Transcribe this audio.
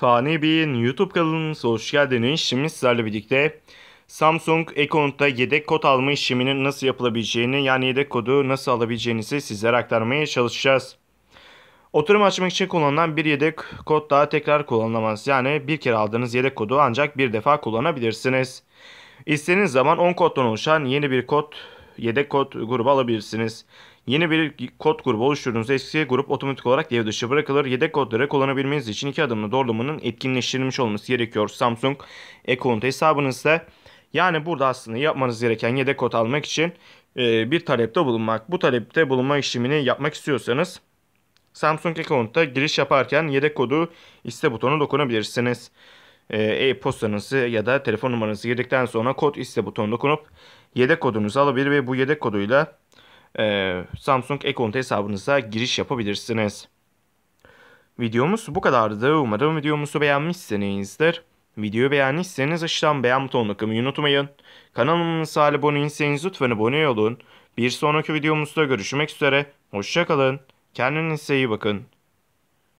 Fani Bey'in YouTube kanalınıza hoş geldiniz. Şimdi sizlerle birlikte Samsung Econut'ta yedek kod alma işleminin nasıl yapılabileceğini yani yedek kodu nasıl alabileceğinizi sizlere aktarmaya çalışacağız. Oturum açmak için kullanılan bir yedek kod daha tekrar kullanılamaz. Yani bir kere aldığınız yedek kodu ancak bir defa kullanabilirsiniz. İstediğiniz zaman 10 koddan oluşan yeni bir kod yedek kod grubu alabilirsiniz. Yeni bir kod grubu oluşturduğunuz eski grup otomatik olarak devre dışı bırakılır. Yedek kodları kullanabilmeniz için iki adımlı doğrulamanın etkinleştirilmiş olması gerekiyor Samsung account hesabınızda. Yani burada aslında yapmanız gereken yedek kod almak için e, bir talepte bulunmak. Bu talepte bulunma işlemini yapmak istiyorsanız Samsung account'ta giriş yaparken yedek kodu iste butonu dokunabilirsiniz. E, e-postanızı ya da telefon numaranızı girdikten sonra kod iste butonuna dokunup yedek kodunuzu alabilir ve bu yedek koduyla e, Samsung Account hesabınıza giriş yapabilirsiniz. Videomuz bu kadardı. Umarım videomuzu beğenmişsinizdir. Videoyu beğendiyseniz aşağıdan beğen butonuna kılmayı unutmayın. Kanalımıza abone değilseniz lütfen abone olun. Bir sonraki videomuzda görüşmek üzere. Hoşçakalın. Kendinize iyi bakın.